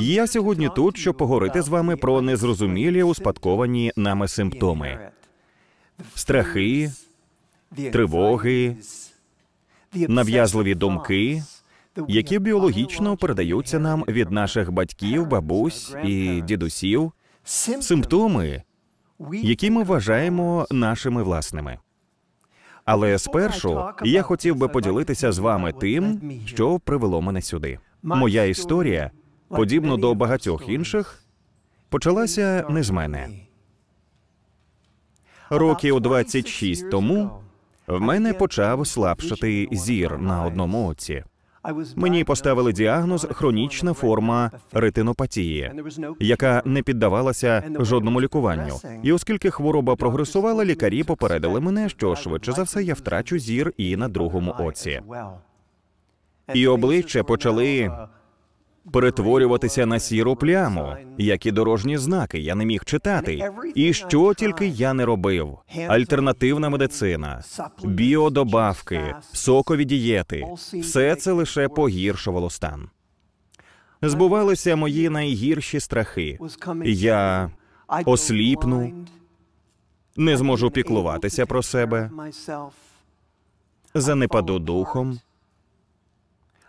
Я сьогодні тут, щоб поговорити з вами про незрозумілі успадковані нами симптоми, страхи, тривоги, нав'язливі думки, які біологічно передаються нам від наших батьків, бабусь і дідусів, симптоми, які ми вважаємо нашими власними. Але спершу я хотів би поділитися з вами тим, що привело мене сюди. Моя історія подібно до багатьох інших, почалася не з мене. Роки Років 26 тому в мене почав слабшати зір на одному оці. Мені поставили діагноз хронічна форма ретинопатії, яка не піддавалася жодному лікуванню. І оскільки хвороба прогресувала, лікарі попередили мене, що швидше за все я втрачу зір і на другому оці. І обличчя почали перетворюватися на сіру пляму, як і дорожні знаки я не міг читати, і що тільки я не робив: альтернативна медицина, біодобавки, сокові дієти все це лише погіршувало стан. Збувалися мої найгірші страхи. Я осліпну, не зможу піклуватися про себе, занепаду духом.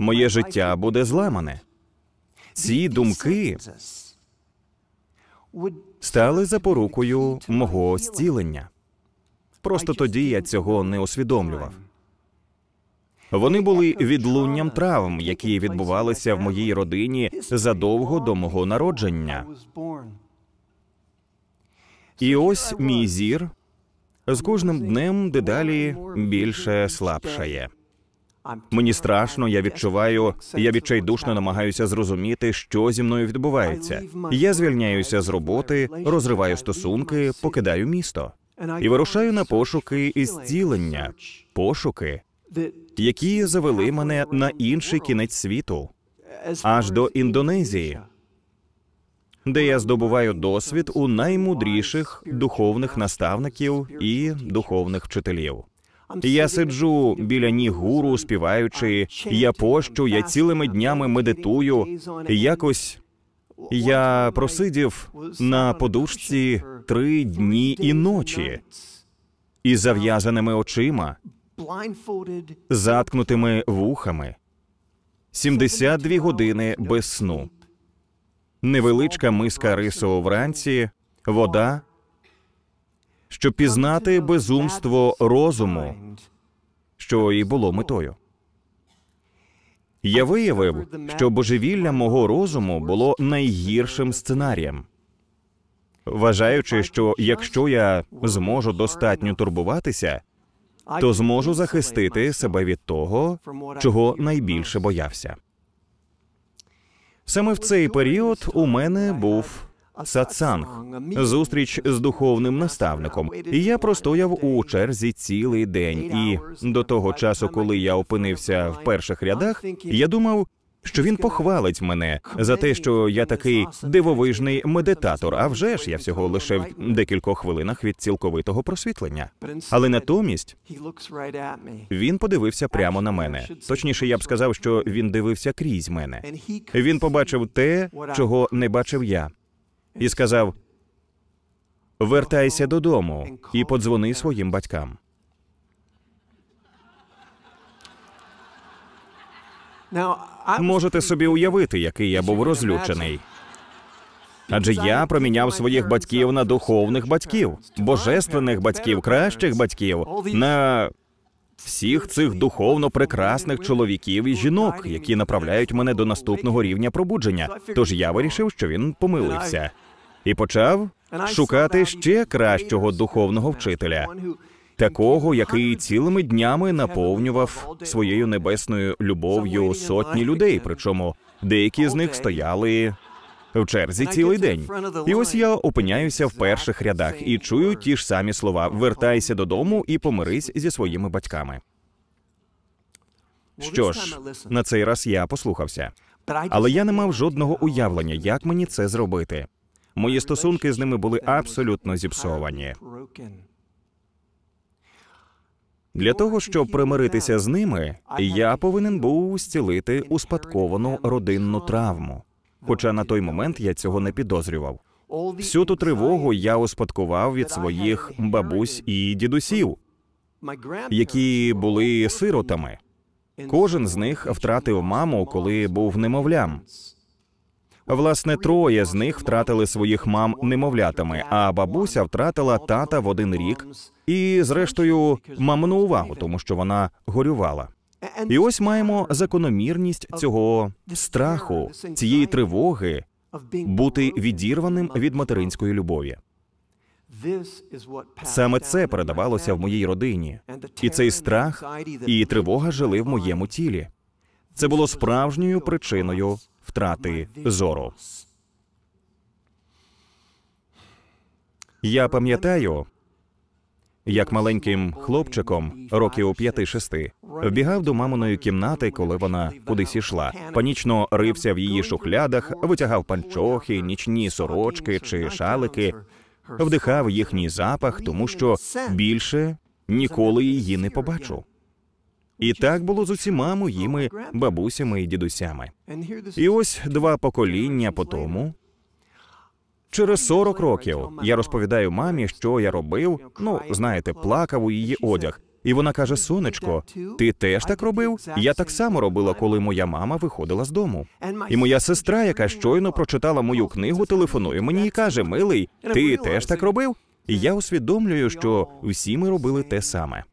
Моє життя буде зламане. Ці думки стали запорукою мого зцілення. Просто тоді я цього не усвідомлював. Вони були відлунням травм, які відбувалися в моїй родині задовго до мого народження. І ось мій зір з кожним днем дедалі більше слабшає. Мені страшно, я відчуваю, я відчайдушно намагаюся зрозуміти, що зі мною відбувається. Я звільняюся з роботи, розриваю стосунки, покидаю місто і вирушаю на пошуки і зцілення, пошуки, які завели мене на інший кінець світу, аж до Індонезії, де я здобуваю досвід у наймудріших духовних наставників і духовних вчителів. Я сиджу біля ніг гуру, співаючи. Я пощу, я цілими днями медитую. Якось я просидів на подушці три дні і ночі із зав'язаними очима, заткнутими вухами. 72 години без сну, невеличка миска рису вранці, вода, щоб пізнати безумство розуму, що і було метою. Я виявив, що божевілля мого розуму було найгіршим сценарієм, вважаючи, що якщо я зможу достатньо турбуватися, то зможу захистити себе від того, чого найбільше боявся. Саме в цей період у мене був сатсанг, зустріч з духовним наставником. І я простояв у черзі цілий день. І до того часу, коли я опинився в перших рядах, я думав. Що він похвалить мене за те, що я такий дивовижний медитатор. А вже ж я всього лише в декількох хвилинах від цілковитого просвітлення. Але натомість він подивився прямо на мене. Точніше, я б сказав, що він дивився крізь мене. Він побачив те, чого не бачив я і сказав: Вертайся додому і подзвони своїм батькам. Можете собі уявити, який я був розлючений. Адже я проміняв своїх батьків на духовних батьків, божественних батьків, кращих батьків, на всіх цих духовно прекрасних чоловіків і жінок, які направляють мене до наступного рівня пробудження. Тож я вирішив, що він помилився, і почав шукати ще кращого духовного вчителя. Такого, який цілими днями наповнював своєю небесною любов'ю сотні людей, причому деякі з них стояли в черзі цілий день. І ось я опиняюся в перших рядах і чую ті ж самі слова: вертайся додому і помирись зі своїми батьками. Що ж, на цей раз я послухався, але я не мав жодного уявлення, як мені це зробити. Мої стосунки з ними були абсолютно зіпсовані. Для того щоб примиритися з ними, я повинен був зцілити успадковану родинну травму. Хоча на той момент я цього не підозрював. Всю ту тривогу я успадкував від своїх бабусь і дідусів, які були сиротами. Кожен з них втратив маму, коли був немовлям. Власне, троє з них втратили своїх мам немовлятами, а бабуся втратила тата в один рік і, зрештою, мамну увагу, тому що вона горювала. І ось маємо закономірність цього страху, цієї тривоги бути відірваним від материнської любові. Саме це передавалося в моїй родині, і цей страх і тривога жили в моєму тілі. Це було справжньою причиною втрати зору. Я пам'ятаю, як маленьким хлопчиком, років 5-6, вбігав до маминої кімнати, коли вона кудись ішла. Панічно рився в її шухлядах, витягав панчохи, нічні сорочки чи шалики, вдихав їхній запах, тому що більше ніколи її не побачу. І так було з усіма моїми бабусями і дідусями. І ось два покоління по тому Через 40 років я розповідаю мамі, що я робив. Ну знаєте, плакав у її одяг. І вона каже: Сонечко, ти теж так робив? Я так само робила, коли моя мама виходила з дому. І моя сестра, яка щойно прочитала мою книгу, телефонує мені і каже: Милий, ти теж так робив? І я усвідомлюю, що всі ми робили те саме.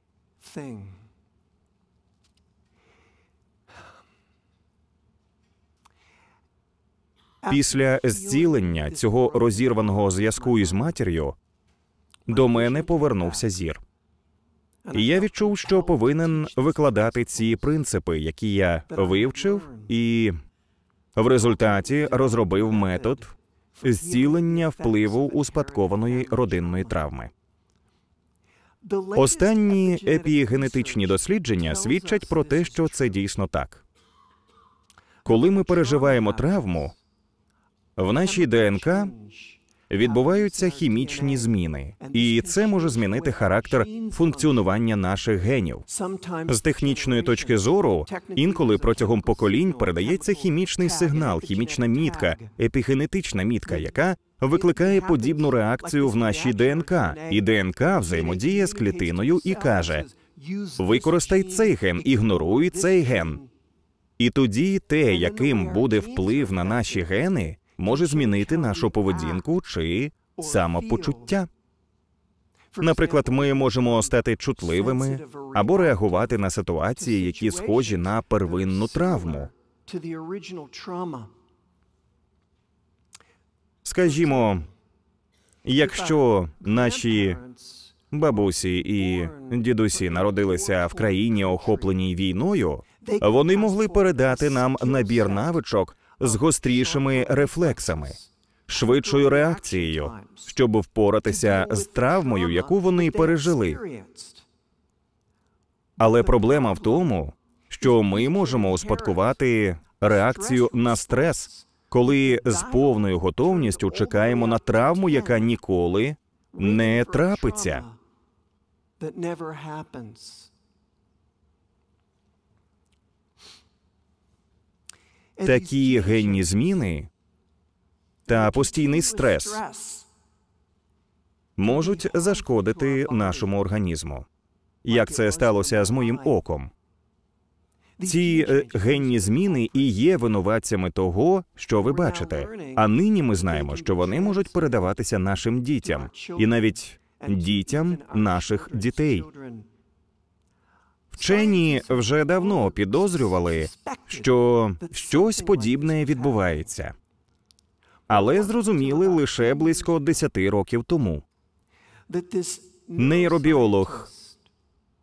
Після зцілення цього розірваного зв'язку із матір'ю до мене повернувся зір. І я відчув, що повинен викладати ці принципи, які я вивчив, і в результаті розробив метод зцілення впливу успадкованої родинної травми. Останні епігенетичні дослідження свідчать про те, що це дійсно так. Коли ми переживаємо травму, в нашій ДНК відбуваються хімічні зміни, і це може змінити характер функціонування наших генів. з технічної точки зору інколи протягом поколінь передається хімічний сигнал, хімічна мітка, епігенетична мітка, яка викликає подібну реакцію в нашій ДНК, і ДНК взаємодіє з клітиною і каже: використай цей ген, ігноруй цей ген. І тоді те, яким буде вплив на наші гени може змінити нашу поведінку чи самопочуття. Наприклад, ми можемо стати чутливими або реагувати на ситуації, які схожі на первинну травму. Скажімо, якщо наші бабусі і дідусі народилися в країні, охопленій війною, вони могли передати нам набір навичок, з гострішими рефлексами, швидшою реакцією, щоб впоратися з травмою, яку вони пережили. Але проблема в тому, що ми можемо успадкувати реакцію на стрес, коли з повною готовністю чекаємо на травму, яка ніколи не трапиться. такі генні зміни та постійний стрес можуть зашкодити нашому організму. Як це сталося з моїм оком? Ці е, генні зміни і є винуватцями того, що ви бачите. А нині ми знаємо, що вони можуть передаватися нашим дітям, і навіть дітям наших дітей. Вчені вже давно підозрювали, що щось подібне відбувається, але зрозуміли лише близько 10 років тому. Нейробіолог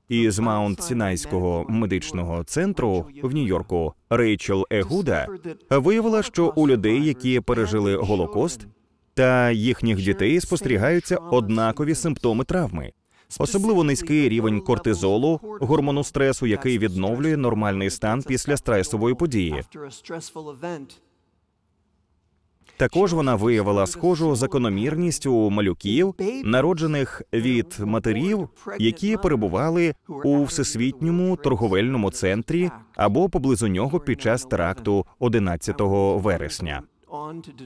із Маунт Сінайського медичного центру в Нью-Йорку Рейчел Егуда виявила, що у людей, які пережили голокост та їхніх дітей, спостерігаються однакові симптоми травми. Особливо низький рівень кортизолу, гормону стресу, який відновлює нормальний стан після стресової події. Також вона виявила схожу закономірність у малюків, народжених від матерів, які перебували у всесвітньому торговельному центрі або поблизу нього під час теракту 11 вересня.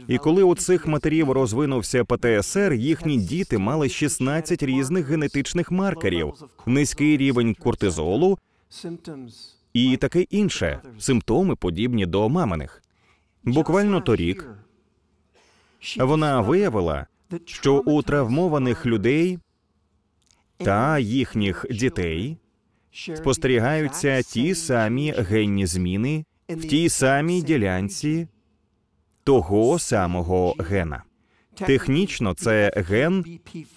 І коли у цих матерів розвинувся ПТСР, їхні діти мали 16 різних генетичних маркерів, низький рівень кортизолу, і таке інше симптоми подібні до маминих. Буквально торік вона виявила, що у травмованих людей та їхніх дітей спостерігаються ті самі генні зміни в тій самій ділянці того самого гена. Технічно це ген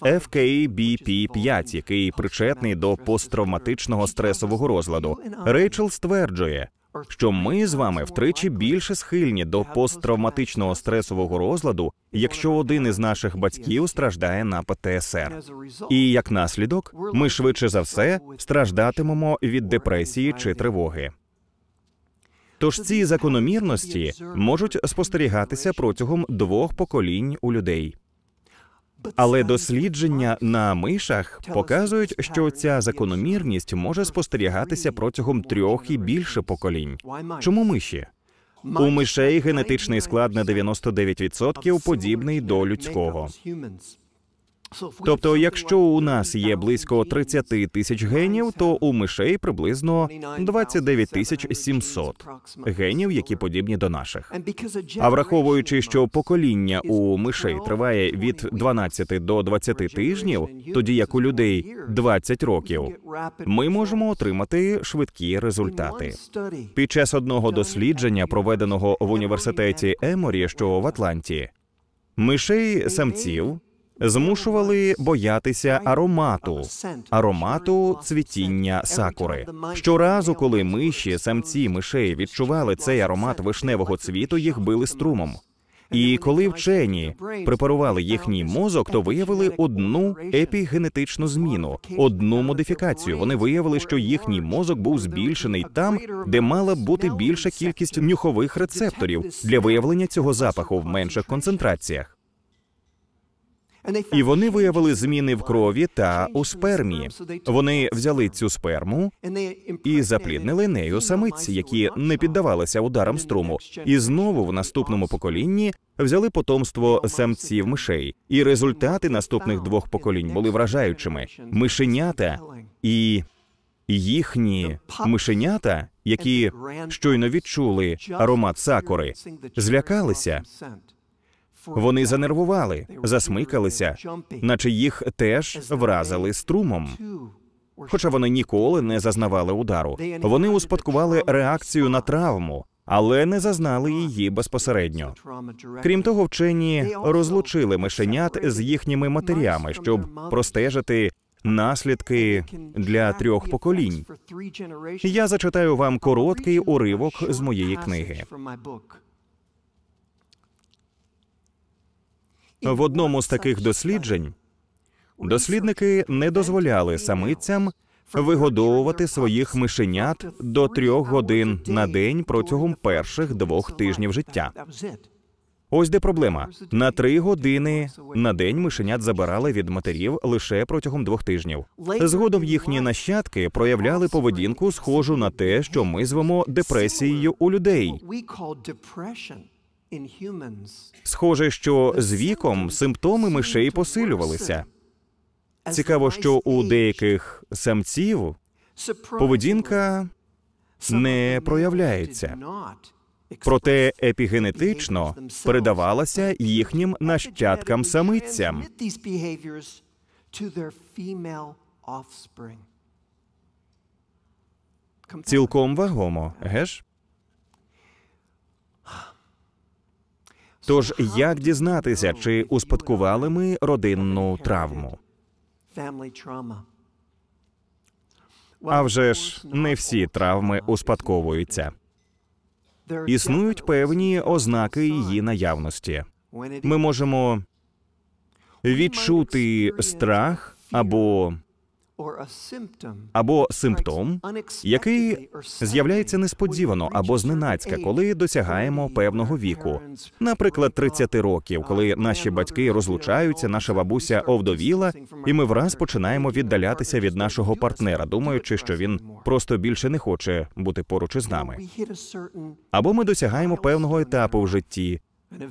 FKBP5, який причетний до посттравматичного стресового розладу. Рейчел стверджує, що ми з вами втричі більше схильні до посттравматичного стресового розладу, якщо один із наших батьків страждає на ПТСР. І як наслідок, ми швидше за все страждатимемо від депресії чи тривоги. Тож ці закономірності можуть спостерігатися протягом двох поколінь у людей. Але дослідження на мишах показують, що ця закономірність може спостерігатися протягом трьох і більше поколінь. Чому миші? У мишей генетичний склад на 99% подібний до людського. Тобто, якщо у нас є близько 30 тисяч генів, то у мишей приблизно 29 тисяч 700 генів, які подібні до наших. А враховуючи, що покоління у мишей триває від 12 до 20 тижнів, тоді як у людей 20 років, ми можемо отримати швидкі результати. Під час одного дослідження, проведеного в університеті Еморі, що в Атланті, мишей самців змушували боятися аромату, аромату цвітіння сакури. Щоразу, коли миші, самці мишей відчували цей аромат вишневого цвіту, їх били струмом. І коли вчені препарували їхній мозок, то виявили одну епігенетичну зміну, одну модифікацію. Вони виявили, що їхній мозок був збільшений там, де мала бути більша кількість нюхових рецепторів для виявлення цього запаху в менших концентраціях і вони виявили зміни в крові та у спермі. Вони взяли цю сперму і запліднили нею самиць, які не піддавалися ударам струму, і знову в наступному поколінні взяли потомство самців мишей. І результати наступних двох поколінь були вражаючими: мишенята і їхні мишенята, які щойно відчули аромат сакури, злякалися. Вони занервували, засмикалися, наче їх теж вразили струмом. Хоча вони ніколи не зазнавали удару. Вони успадкували реакцію на травму, але не зазнали її безпосередньо. Крім того, вчені розлучили мишенят з їхніми матерями, щоб простежити. Наслідки для трьох поколінь. Я зачитаю вам короткий уривок з моєї книги. В одному з таких досліджень дослідники не дозволяли самицям вигодовувати своїх мишенят до трьох годин на день протягом перших двох тижнів життя. Ось де проблема на три години на день мишенят забирали від матерів лише протягом двох тижнів. Згодом їхні нащадки проявляли поведінку, схожу на те, що ми звемо депресією у людей. Схоже, що з віком симптоми мишей посилювалися. Цікаво, що у деяких самців поведінка не проявляється, проте епігенетично передавалася їхнім нащадкам самицям. Цілком вагомо, геш? Тож як дізнатися, чи успадкували ми родинну травму? А вже ж не всі травми успадковуються. Існують певні ознаки її наявності. Ми можемо відчути страх або або симптом, який з'являється несподівано або зненацька, коли досягаємо певного віку, наприклад, 30 років, коли наші батьки розлучаються, наша бабуся овдовіла, і ми враз починаємо віддалятися від нашого партнера, думаючи, що він просто більше не хоче бути поруч із нами. або ми досягаємо певного етапу в житті,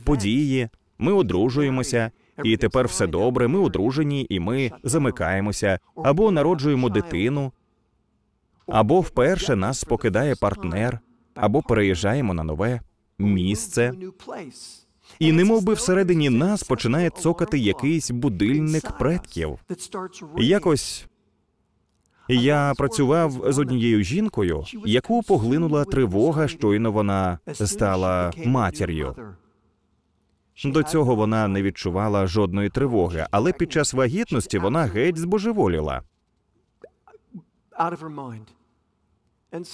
події. Ми одружуємося, і тепер все добре. Ми одружені, і ми замикаємося або народжуємо дитину, або вперше нас покидає партнер, або переїжджаємо на нове місце. І немов би всередині нас починає цокати якийсь будильник предків. Якось я працював з однією жінкою, яку поглинула тривога, щойно вона стала матір'ю. До цього вона не відчувала жодної тривоги, але під час вагітності вона геть збожеволіла.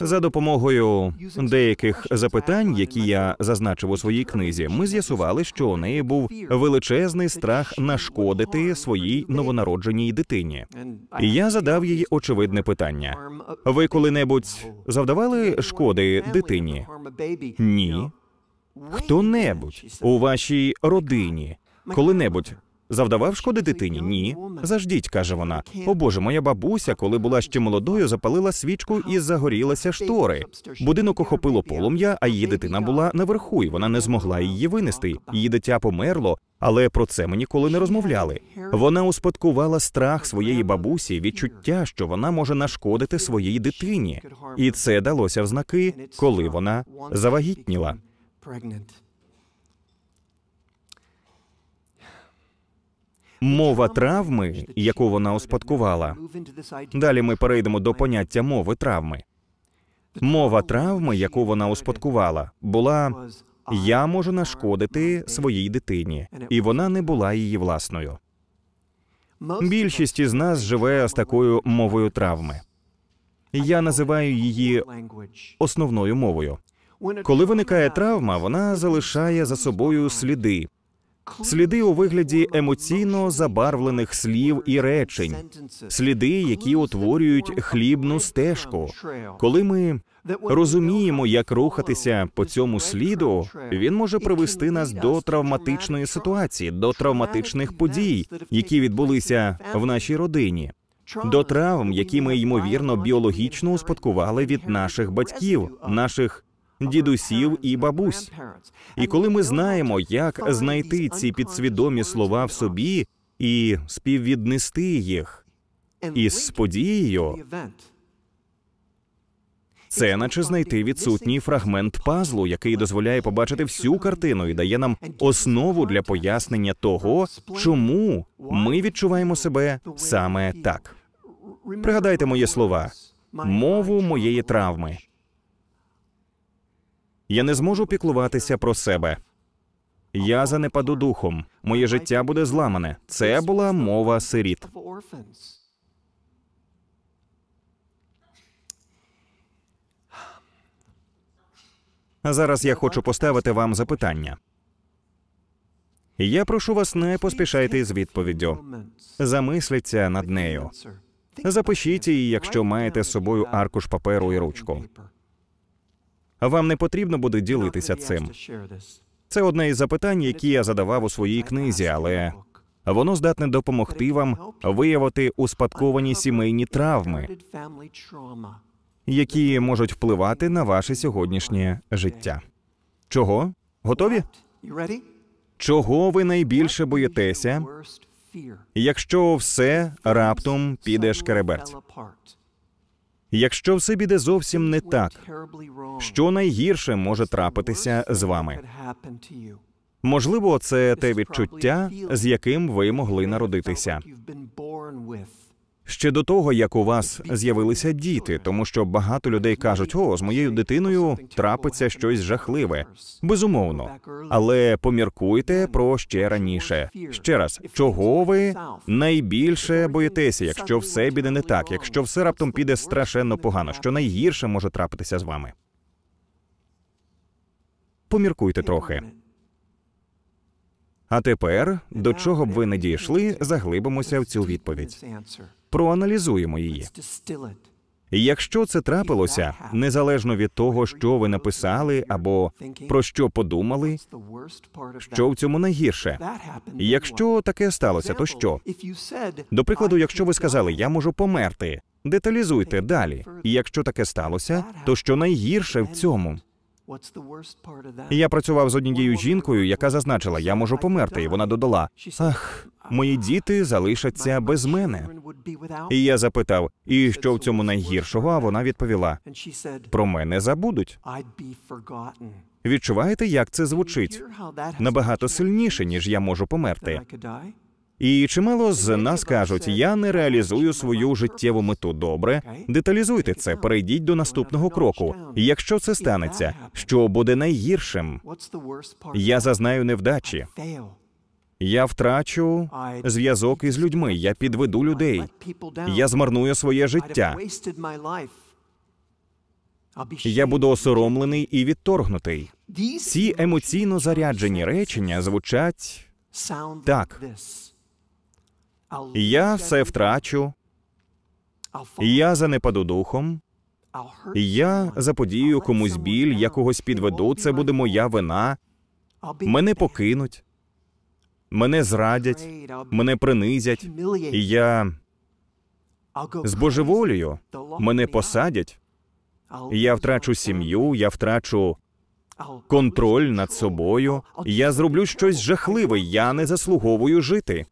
За допомогою деяких запитань, які я зазначив у своїй книзі, ми з'ясували, що у неї був величезний страх нашкодити своїй новонародженій дитині. І я задав їй очевидне питання: ви коли-небудь завдавали шкоди дитині? Ні. Хто-небудь у вашій родині коли-небудь завдавав шкоди дитині? Ні. Заждіть, каже вона. О Боже, моя бабуся, коли була ще молодою, запалила свічку і загорілася штори. Будинок охопило полум'я, а її дитина була наверху, і вона не змогла її винести. Її дитя померло, але про це ми ніколи не розмовляли. Вона успадкувала страх своєї бабусі, відчуття, що вона може нашкодити своїй дитині, і це далося в знаки, коли вона завагітніла pregnant. Мова травми, яку вона успадкувала. Далі ми перейдемо до поняття мови травми. Мова травми, яку вона успадкувала, була я можу нашкодити своїй дитині, і вона не була її власною. Більшість із нас живе з такою мовою травми. Я називаю її основною мовою. Коли виникає травма, вона залишає за собою сліди, сліди у вигляді емоційно забарвлених слів і речень, сліди, які утворюють хлібну стежку. Коли ми розуміємо, як рухатися по цьому сліду, він може привести нас до травматичної ситуації, до травматичних подій, які відбулися в нашій родині. До травм, які ми ймовірно біологічно успадкували від наших батьків, наших дідусів і бабусь. І коли ми знаємо, як знайти ці підсвідомі слова в собі і співвіднести їх із подією, це наче знайти відсутній фрагмент пазлу, який дозволяє побачити всю картину і дає нам основу для пояснення того, чому ми відчуваємо себе саме так. Пригадайте мої слова, мову моєї травми. Я не зможу піклуватися про себе. Я занепаду духом, моє життя буде зламане. Це була мова сиріт. А зараз я хочу поставити вам запитання. Я прошу вас не поспішайте з відповіддю. Замисліться над нею. Запишіть її, якщо маєте з собою аркуш паперу і ручку. Вам не потрібно буде ділитися цим. Це одне із запитань, які я задавав у своїй книзі, але воно здатне допомогти вам виявити успадковані сімейні травми, які можуть впливати на ваше сьогоднішнє життя. Чого? Готові? Чого ви найбільше боїтеся, якщо все раптом піде шкереберть? Якщо все піде зовсім не так, що найгірше може трапитися з вами? Можливо, це те відчуття, з яким ви могли народитися ще до того, як у вас з'явилися діти, тому що багато людей кажуть, о, з моєю дитиною трапиться щось жахливе. Безумовно, але поміркуйте про ще раніше. Ще раз, чого ви найбільше боїтеся, якщо все піде не так, якщо все раптом піде страшенно погано, що найгірше може трапитися з вами. Поміркуйте трохи. А тепер, до чого б ви не дійшли, заглибимося в цю відповідь проаналізуємо її. Якщо це трапилося, незалежно від того, що ви написали або про що подумали, що в цьому найгірше. Якщо таке сталося, то що? До прикладу, якщо ви сказали я можу померти, деталізуйте далі. І якщо таке сталося, то що найгірше в цьому? Я працював з однією жінкою, яка зазначила, я можу померти, і вона додала: Ах, мої діти залишаться без мене. І я запитав, і що в цьому найгіршого? А вона відповіла: про мене забудуть. Відчуваєте, як це звучить? Набагато сильніше, ніж я можу померти. І чимало з нас кажуть, я не реалізую свою життєву мету. Добре, деталізуйте це, перейдіть до наступного кроку. Якщо це станеться, що буде найгіршим? Я зазнаю невдачі. Я втрачу зв'язок із людьми. Я підведу людей. Я змарную своє життя. Я буду осоромлений і відторгнутий. Ці емоційно заряджені речення звучать так. Я все втрачу. Я занепаду духом. Я заподію комусь біль, я когось підведу. Це буде моя вина. Мене покинуть. Мене зрадять, мене принизять, і я збожеволію, мене посадять, я втрачу сім'ю, я втрачу контроль над собою, я зроблю щось жахливе, я не заслуговую жити.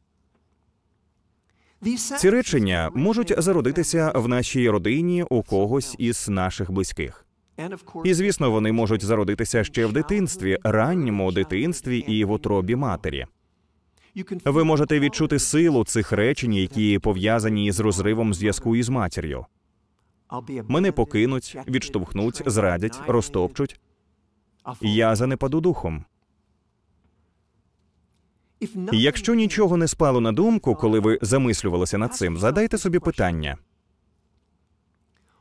Ці речення можуть зародитися в нашій родині у когось із наших близьких. І звісно, вони можуть зародитися ще в дитинстві, ранньому дитинстві і в утробі матері. Ви можете відчути силу цих речень, які пов'язані з розривом зв'язку із матір'ю. Мене покинуть, відштовхнуть, зрадять, розтопчуть. Я занепаду духом. Якщо нічого не спало на думку, коли ви замислювалися над цим, задайте собі питання,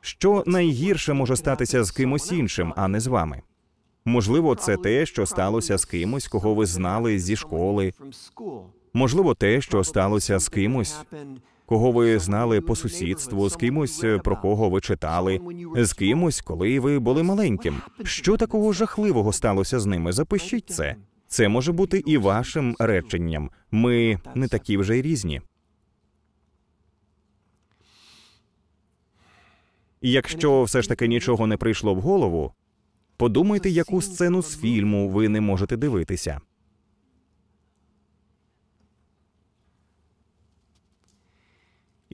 що найгірше може статися з кимось іншим, а не з вами. Можливо, це те, що сталося з кимось, кого ви знали зі школи. Можливо, те, що сталося з кимось, кого ви знали по сусідству, з кимось, е, про кого ви читали, з кимось, коли ви були маленьким. Що такого жахливого сталося з ними? Запишіть це. Це може бути і вашим реченням. Ми не такі вже й різні. Якщо все ж таки нічого не прийшло в голову, Подумайте, яку сцену з фільму ви не можете дивитися.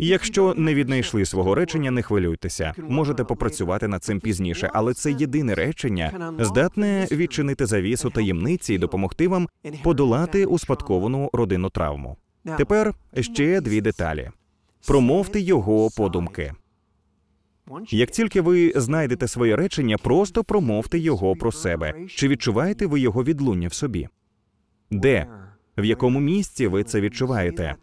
Якщо не віднайшли свого речення, не хвилюйтеся. Можете попрацювати над цим пізніше, але це єдине речення здатне відчинити завісу таємниці і допомогти вам подолати успадковану родинну травму. Тепер ще дві деталі: промовте його подумки. Як тільки ви знайдете своє речення, просто промовте його про себе. Чи відчуваєте ви його відлуння в собі? Де? В якому місці ви це відчуваєте?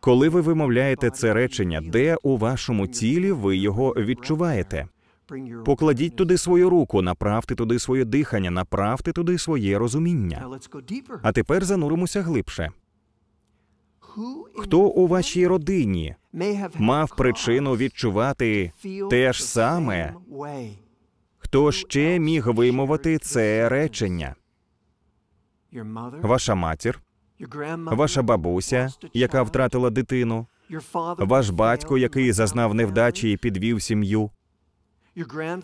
Коли ви вимовляєте це речення, де у вашому тілі ви його відчуваєте? Покладіть туди свою руку, направте туди своє дихання, направте туди своє розуміння. А тепер зануримося глибше. Хто у вашій родині мав причину відчувати те ж саме, хто ще міг вимовити це речення? Ваша матір, ваша бабуся, яка втратила дитину, ваш батько, який зазнав невдачі і підвів сім'ю,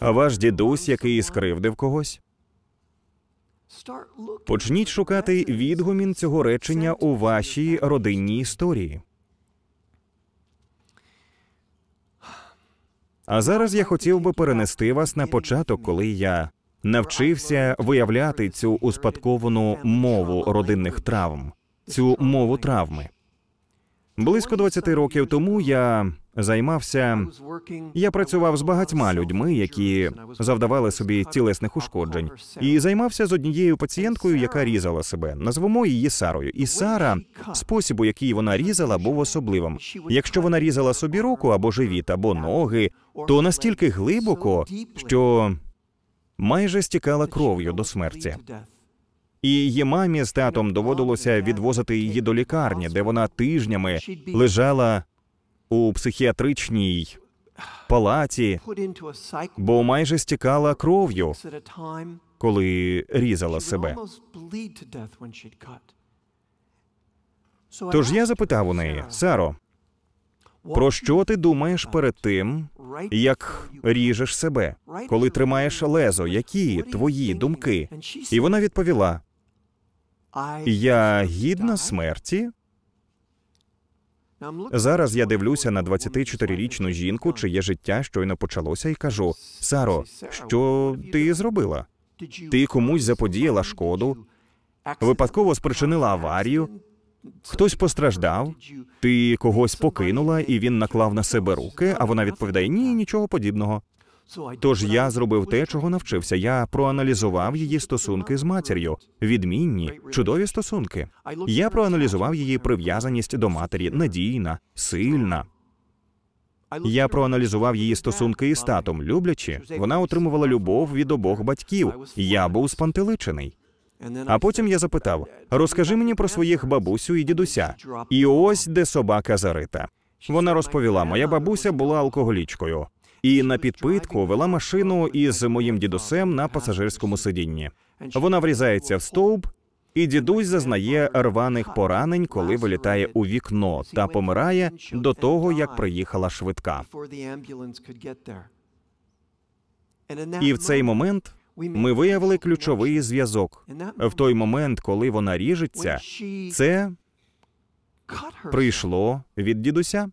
ваш дідусь, який скривдив когось. Почніть шукати відгумін цього речення у вашій родинній історії. А зараз я хотів би перенести вас на початок, коли я навчився виявляти цю успадковану мову родинних травм, цю мову травми. Близько 20 років тому я займався. Я працював з багатьма людьми, які завдавали собі тілесних ушкоджень, і займався з однією пацієнткою, яка різала себе. Назвемо її Сарою. І Сара, спосіб, у який вона різала, був особливим. Якщо вона різала собі руку або живіт, або ноги, то настільки глибоко, що майже стікала кров'ю до смерті. І її мамі з татом доводилося відвозити її до лікарні, де вона тижнями лежала у психіатричній палаті, бо майже стікала кров'ю, коли різала себе. Тож я запитав у неї, Саро, про що ти думаєш перед тим, як ріжеш себе, коли тримаєш лезо? Які твої думки? І вона відповіла: я гідна смерті. Зараз я дивлюся на 24-річну жінку, чиє життя щойно почалося, і кажу: Саро, що ти зробила? Ти комусь заподіяла шкоду, випадково спричинила аварію. Хтось постраждав, ти когось покинула, і він наклав на себе руки. А вона відповідає: Ні, нічого подібного. Тож я зробив те, чого навчився. Я проаналізував її стосунки з матір'ю, відмінні, чудові стосунки. Я проаналізував її прив'язаність до матері, надійна, сильна. Я проаналізував її стосунки із татом, люблячи. Вона отримувала любов від обох батьків. Я був спантеличений. А потім я запитав: розкажи мені про своїх бабусю і дідуся. І ось де собака зарита. Вона розповіла: моя бабуся була алкоголічкою і на підпитку вела машину із моїм дідусем на пасажирському сидінні. Вона врізається в стовп, і дідусь зазнає рваних поранень, коли вилітає у вікно та помирає до того, як приїхала швидка. І в цей момент. Ми виявили ключовий зв'язок. В той момент, коли вона ріжеться, це прийшло від дідуся.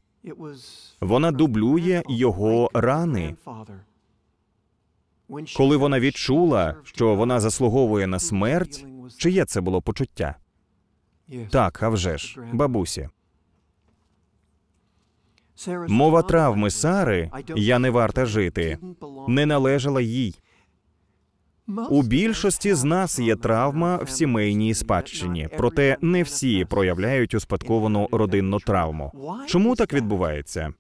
Вона дублює його рани. Коли вона відчула, що вона заслуговує на смерть, чиє це було почуття? Так, а вже ж, бабусі. Мова травми Сари я не варта жити, не належала їй. У більшості з нас є травма в сімейній спадщині, проте не всі проявляють успадковану родинну травму. Чому так відбувається?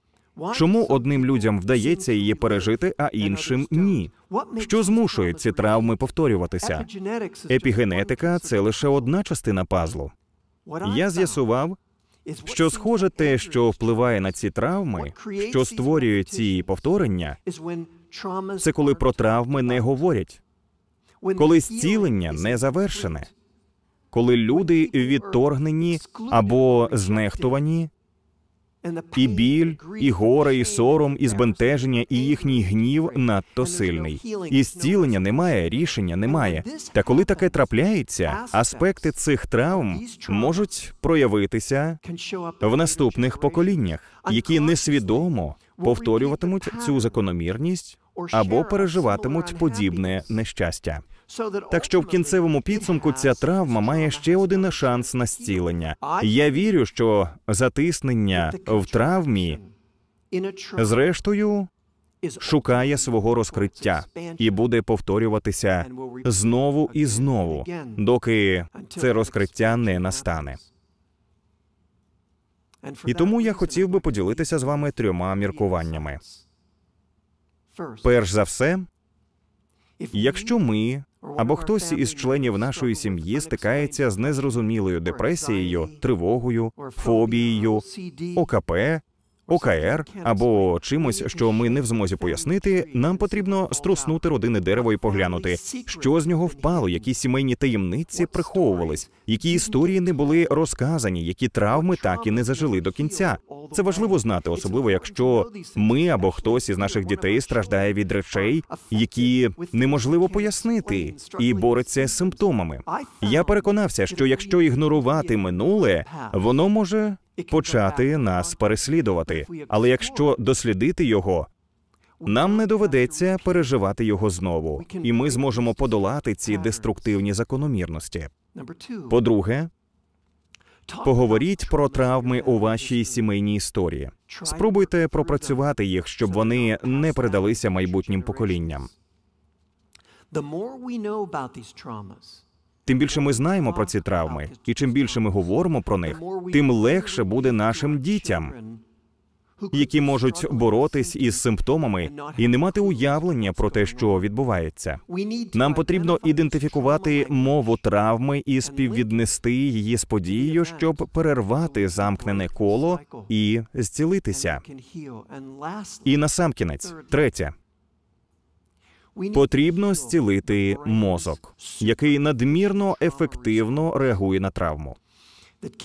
Чому одним людям вдається її пережити, а іншим ні? Що змушує ці травми повторюватися? Епігенетика – це лише одна частина пазлу. Я з'ясував, що схоже, те, що впливає на ці травми, що створює ці повторення, це коли про травми не говорять, коли зцілення не завершене, коли люди відторгнені або знехтувані і біль, і горе, і сором, і збентеження, і їхній гнів надто сильний. І зцілення немає, рішення немає. Та коли таке трапляється, аспекти цих травм можуть проявитися в наступних поколіннях, які несвідомо повторюватимуть цю закономірність або переживатимуть подібне нещастя. Так що в кінцевому підсумку ця травма має ще один шанс на зцілення. Я вірю, що затиснення в травмі зрештою шукає свого розкриття і буде повторюватися знову і знову, доки це розкриття не настане. І тому я хотів би поділитися з вами трьома міркуваннями. Перш за все, якщо ми або хтось із членів нашої сім'ї стикається з незрозумілою депресією, тривогою, фобією, ОКП ОКР або чимось, що ми не в змозі пояснити, нам потрібно струснути родини дерево і поглянути, що з нього впало, які сімейні таємниці приховувались, які історії не були розказані, які травми так і не зажили до кінця. Це важливо знати, особливо якщо ми або хтось із наших дітей страждає від речей, які неможливо пояснити, і бореться з симптомами. Я переконався, що якщо ігнорувати минуле, воно може почати нас переслідувати. Але якщо дослідити його, нам не доведеться переживати його знову, і ми зможемо подолати ці деструктивні закономірності. По-друге, Поговоріть про травми у вашій сімейній історії. Спробуйте пропрацювати їх, щоб вони не передалися майбутнім поколінням. Тим більше ми знаємо про ці травми, і чим більше ми говоримо про них, тим легше буде нашим дітям, які можуть боротись із симптомами і не мати уявлення про те, що відбувається. Нам потрібно ідентифікувати мову травми і співвіднести її з подією, щоб перервати замкнене коло і зцілитися. І насамкінець, третє. Потрібно зцілити мозок, який надмірно ефективно реагує на травму.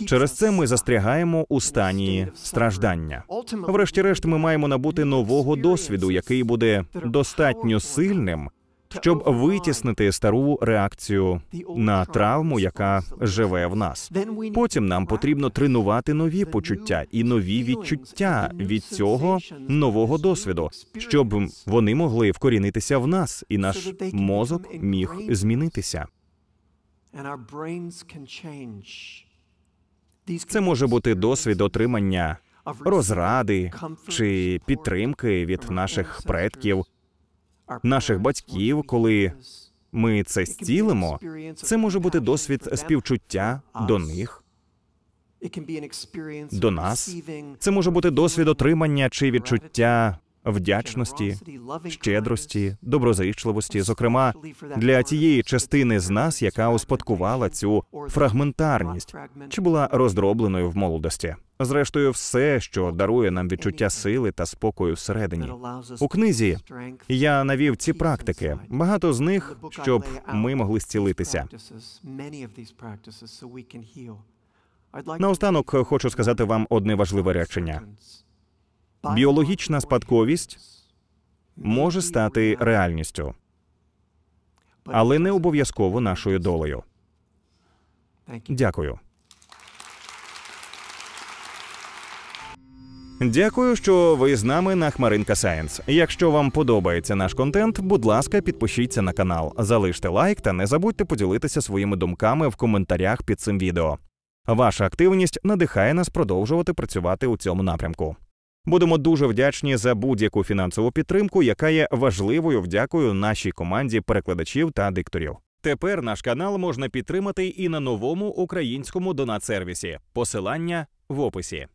Через це ми застрягаємо у стані страждання. Врешті-решт, ми маємо набути нового досвіду, який буде достатньо сильним, щоб витіснити стару реакцію на травму, яка живе в нас. Потім нам потрібно тренувати нові почуття і нові відчуття від цього нового досвіду, щоб вони могли вкорінитися в нас, і наш мозок міг змінитися. Це може бути досвід отримання розради чи підтримки від наших предків наших батьків, коли ми це зцілимо, це може бути досвід співчуття до них, до нас. Це може бути досвід отримання чи відчуття вдячності, щедрості, доброзичливості, зокрема для тієї частини з нас, яка успадкувала цю фрагментарність, чи була роздробленою в молодості. Зрештою, все, що дарує нам відчуття сили та спокою всередині. У книзі я навів ці практики, багато з них щоб ми могли зцілитися. Наостанок хочу сказати вам одне важливе речення біологічна спадковість може стати реальністю, але не обов'язково нашою долею. Дякую. Дякую, що ви з нами на Хмаринка Сайенс. Якщо вам подобається наш контент, будь ласка, підпишіться на канал, залиште лайк та не забудьте поділитися своїми думками в коментарях під цим відео. Ваша активність надихає нас продовжувати працювати у цьому напрямку. Будемо дуже вдячні за будь-яку фінансову підтримку, яка є важливою вдякою нашій команді перекладачів та дикторів. Тепер наш канал можна підтримати і на новому українському донат сервісі. Посилання в описі.